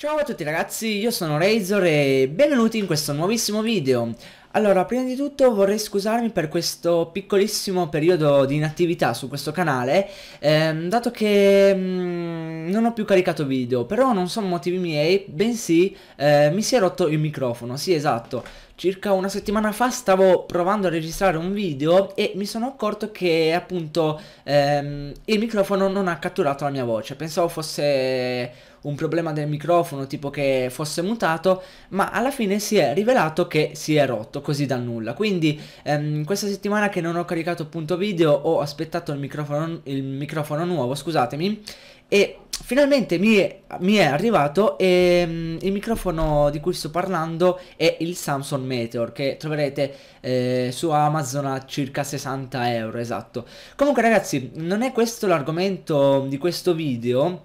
Ciao a tutti ragazzi, io sono Razor e benvenuti in questo nuovissimo video. Allora, prima di tutto vorrei scusarmi per questo piccolissimo periodo di inattività su questo canale, ehm, dato che... Mh, mm, non ho più caricato video, però non sono motivi miei, bensì eh, mi si è rotto il microfono, sì esatto. Circa una settimana fa stavo provando a registrare un video e mi sono accorto che appunto ehm, il microfono non ha catturato la mia voce. Pensavo fosse un problema del microfono, tipo che fosse mutato, ma alla fine si è rivelato che si è rotto così dal nulla. Quindi ehm, questa settimana che non ho caricato appunto video ho aspettato il microfono, il microfono nuovo, scusatemi, e Finalmente mi è, mi è arrivato e, um, il microfono di cui sto parlando è il Samsung Meteor che troverete eh, su Amazon a circa 60 euro esatto. Comunque ragazzi non è questo l'argomento di questo video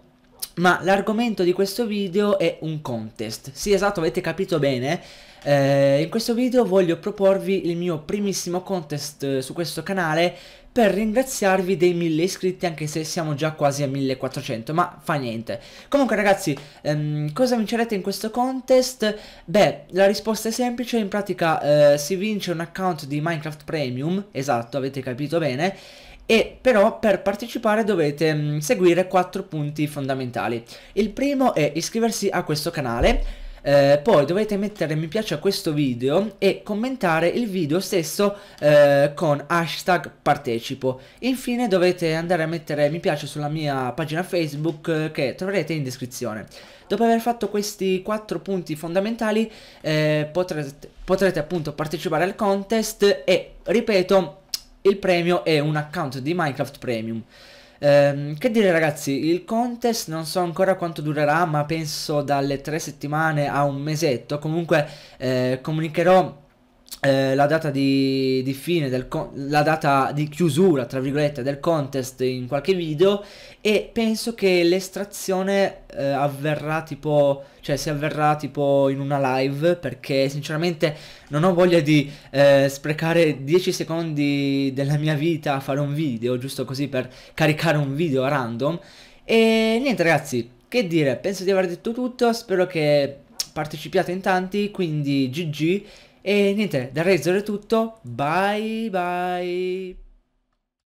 ma l'argomento di questo video è un contest. Sì, esatto, avete capito bene. Eh, in questo video voglio proporvi il mio primissimo contest eh, su questo canale per ringraziarvi dei 1000 iscritti anche se siamo già quasi a 1400 ma fa niente comunque ragazzi ehm, cosa vincerete in questo contest beh la risposta è semplice in pratica eh, si vince un account di minecraft premium esatto avete capito bene e però per partecipare dovete mh, mm, seguire quattro punti fondamentali. Il primo è iscriversi a questo canale, eh, poi dovete mettere mi piace a questo video e commentare il video stesso eh, con hashtag partecipo infine dovete andare a mettere mi piace sulla mia pagina facebook eh, che troverete in descrizione dopo aver fatto questi quattro punti fondamentali eh, potrete, potrete appunto partecipare al contest e ripeto il premio è un account di Minecraft Premium. Ehm, che dire ragazzi, il contest non so ancora quanto durerà, ma penso dalle tre settimane a un mesetto. Comunque eh, comunicherò eh, la data di, di fine, del la data di chiusura, tra virgolette, del contest in qualche video e penso che l'estrazione eh, avverrà tipo, cioè si avverrà tipo in una live perché sinceramente non ho voglia di eh, sprecare 10 secondi della mia vita a fare un video, giusto così per caricare un video a random e niente ragazzi, che dire, penso di aver detto tutto, spero che partecipiate in tanti, quindi GG e niente, da Razor è tutto. Bye bye.